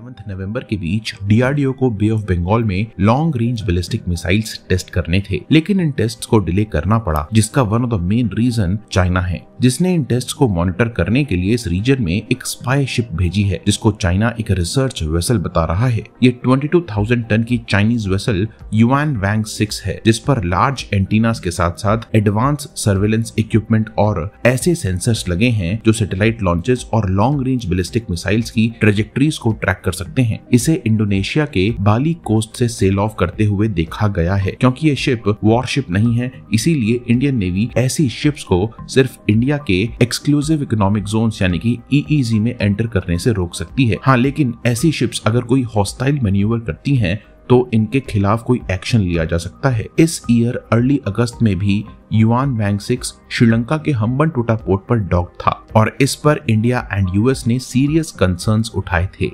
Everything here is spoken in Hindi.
11 नवंबर के बीच डीआरडीओ को बे ऑफ बंगाल में long range ballistic missiles test करने थे लेकिन इन टेस्ट को डिले करना पड़ा जिसका one of the main reason China है जिसने इन टेस्ट को मॉनिटर करने के लिए इस रीजन में एक स्पाई शिप भेजी है जिसको चाइना एक रिसर्च वेसल बता रहा है ये 22,000 टन की Chinese vessel Yuan Wang six है जिस पर लार्ज एंटीनास के साथ साथ एडवांस सर्वेलेंस इक्विपमेंट और ऐसे सेंसर्स लगे हैं जो सैटेलाइट लॉन्चेस और लॉन्ग रेंज बिलिस्टिक मिसाइल्स की ट्रेजेक्ट्रीज को ट्रैक कर सकते हैं इसे इंडोनेशिया के बाली कोस्ट से सेल ऑफ करते हुए देखा गया है क्योंकि ये शिप वॉरशिप नहीं है इसीलिए इंडियन नेवी ऐसी शिप्स को सिर्फ इंडिया इंडिया के एक्सक्लूसिव इकोनॉमिक जोन यानी कि ईईजी e e में एंटर करने से रोक सकती है हाँ लेकिन ऐसी शिप्स अगर कोई हॉस्टाइल मेन्यूवर करती हैं तो इनके खिलाफ कोई एक्शन लिया जा सकता है इस ईयर अर्ली अगस्त में भी युआन बैंक सिक्स श्रीलंका के हम्बन टोटा पोर्ट पर डॉक था और इस पर इंडिया एंड यूएस ने सीरियस कंसर्न्स उठाए थे